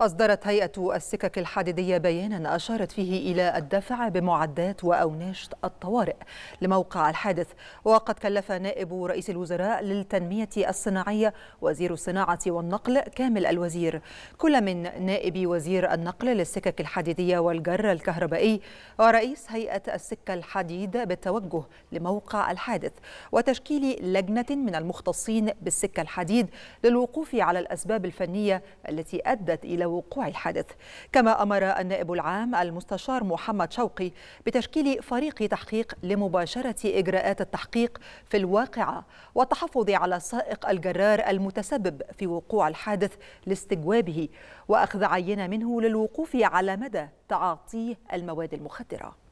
أصدرت هيئة السكك الحديدية بيانا أشارت فيه إلى الدفع بمعدات وأوناش الطوارئ لموقع الحادث وقد كلف نائب رئيس الوزراء للتنمية الصناعية وزير الصناعة والنقل كامل الوزير كل من نائب وزير النقل للسكك الحديدية والجر الكهربائي ورئيس هيئة السكة الحديد بالتوجه لموقع الحادث وتشكيل لجنة من المختصين بالسكة الحديد للوقوف على الأسباب الفنية التي أدت إلى وقوع الحادث كما أمر النائب العام المستشار محمد شوقي بتشكيل فريق تحقيق لمباشرة إجراءات التحقيق في الواقعة والتحفظ على السائق الجرار المتسبب في وقوع الحادث لاستجوابه وأخذ عينة منه للوقوف على مدى تعاطيه المواد المخدرة